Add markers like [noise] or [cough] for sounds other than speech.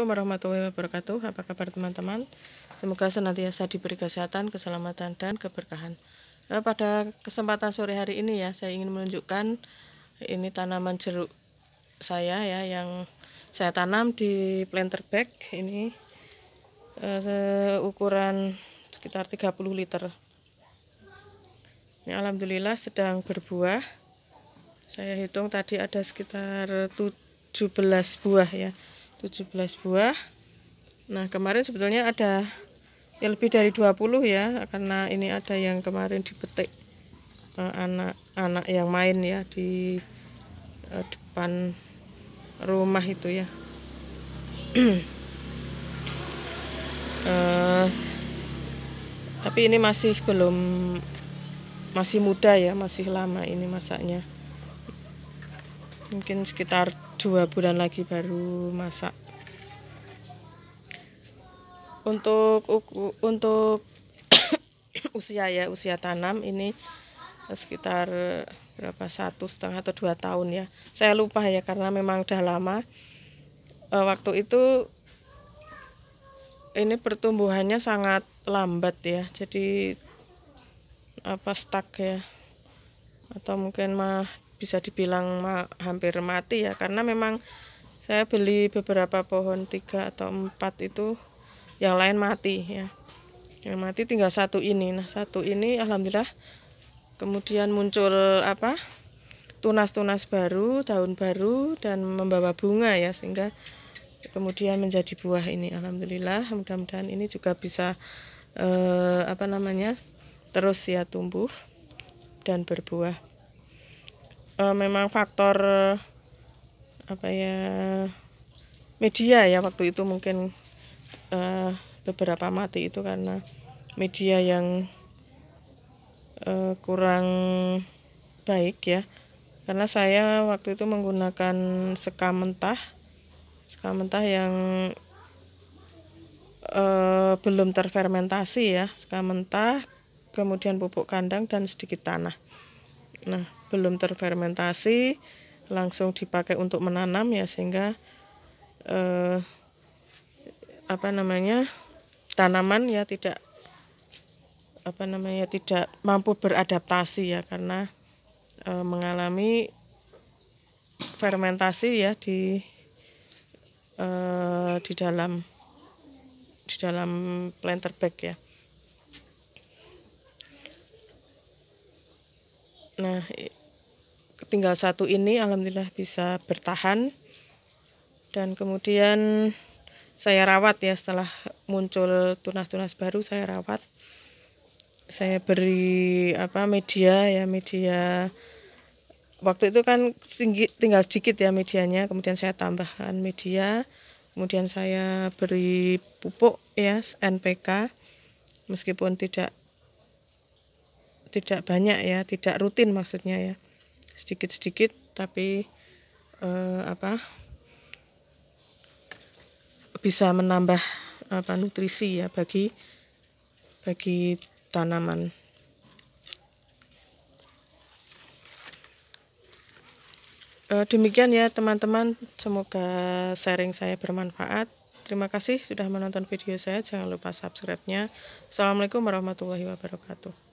Assalamualaikum warahmatullahi wabarakatuh Apa kabar teman-teman Semoga senantiasa diberi kesehatan, keselamatan, dan keberkahan nah, Pada kesempatan sore hari ini ya Saya ingin menunjukkan Ini tanaman jeruk saya ya Yang saya tanam di planter bag Ini uh, eh, ukuran sekitar 30 liter Ini Alhamdulillah sedang berbuah Saya hitung tadi ada sekitar 17 buah ya 17 buah nah kemarin sebetulnya ada ya lebih dari 20 ya karena ini ada yang kemarin dipetik anak-anak eh, yang main ya di eh, depan rumah itu ya uh, [clears throat] tapi ini masih belum masih muda ya masih lama ini masaknya mungkin sekitar dua bulan lagi baru masak untuk untuk [coughs] usia ya usia tanam ini sekitar eh, berapa satu setengah atau dua tahun ya saya lupa ya karena memang udah lama e, waktu itu ini pertumbuhannya sangat lambat ya jadi apa stuck ya atau mungkin mah bisa dibilang ma hampir mati ya karena memang saya beli beberapa pohon tiga atau empat itu yang lain mati ya yang mati tinggal satu ini nah satu ini alhamdulillah kemudian muncul apa tunas-tunas baru daun baru dan membawa bunga ya sehingga kemudian menjadi buah ini alhamdulillah mudah-mudahan ini juga bisa eh, apa namanya terus ya tumbuh dan berbuah e, memang faktor apa ya media ya waktu itu mungkin e, beberapa mati itu karena media yang e, kurang baik ya karena saya waktu itu menggunakan sekam mentah sekam mentah yang e, belum terfermentasi ya sekam mentah kemudian pupuk kandang dan sedikit tanah nah belum terfermentasi langsung dipakai untuk menanam ya sehingga eh, apa namanya tanaman ya tidak apa namanya tidak mampu beradaptasi ya karena e, mengalami fermentasi ya di e, di dalam di dalam planter bag ya. Nah, tinggal satu ini alhamdulillah bisa bertahan dan kemudian saya rawat ya setelah muncul tunas-tunas baru saya rawat saya beri apa media ya media waktu itu kan tinggal sedikit ya medianya kemudian saya tambahkan media kemudian saya beri pupuk ya NPK meskipun tidak tidak banyak ya tidak rutin maksudnya ya sedikit-sedikit tapi uh, apa bisa menambah apa nutrisi ya bagi bagi tanaman. Eh, demikian ya teman-teman, semoga sharing saya bermanfaat. Terima kasih sudah menonton video saya, jangan lupa subscribe-nya. Assalamualaikum warahmatullahi wabarakatuh.